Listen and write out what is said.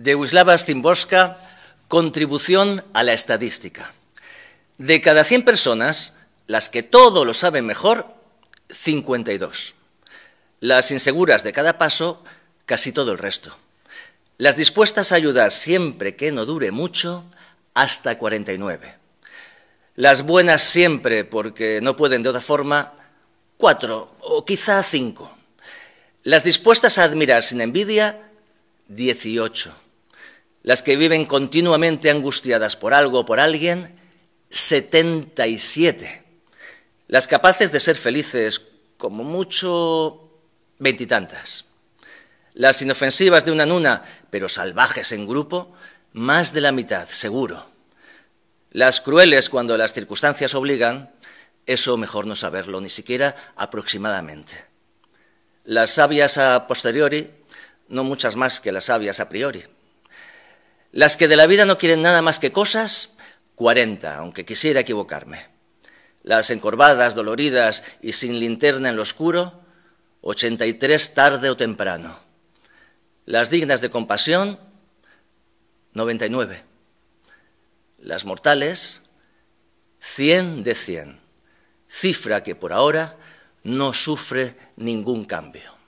de Wislava Zimborska, Contribución a la estadística. De cada 100 personas, las que todo lo saben mejor, 52. Las inseguras de cada paso, casi todo el resto. Las dispuestas a ayudar siempre que no dure mucho, hasta 49. Las buenas siempre porque no pueden de otra forma, 4 o quizá 5. Las dispuestas a admirar sin envidia, 18 las que viven continuamente angustiadas por algo o por alguien, 77. Las capaces de ser felices, como mucho, veintitantas. Las inofensivas de una nuna, pero salvajes en grupo, más de la mitad, seguro. Las crueles cuando las circunstancias obligan, eso mejor no saberlo, ni siquiera aproximadamente. Las sabias a posteriori, no muchas más que las sabias a priori. Las que de la vida no quieren nada más que cosas, 40, aunque quisiera equivocarme. Las encorvadas, doloridas y sin linterna en lo oscuro, 83 tarde o temprano. Las dignas de compasión, 99. Las mortales, 100 de 100. Cifra que por ahora no sufre ningún cambio.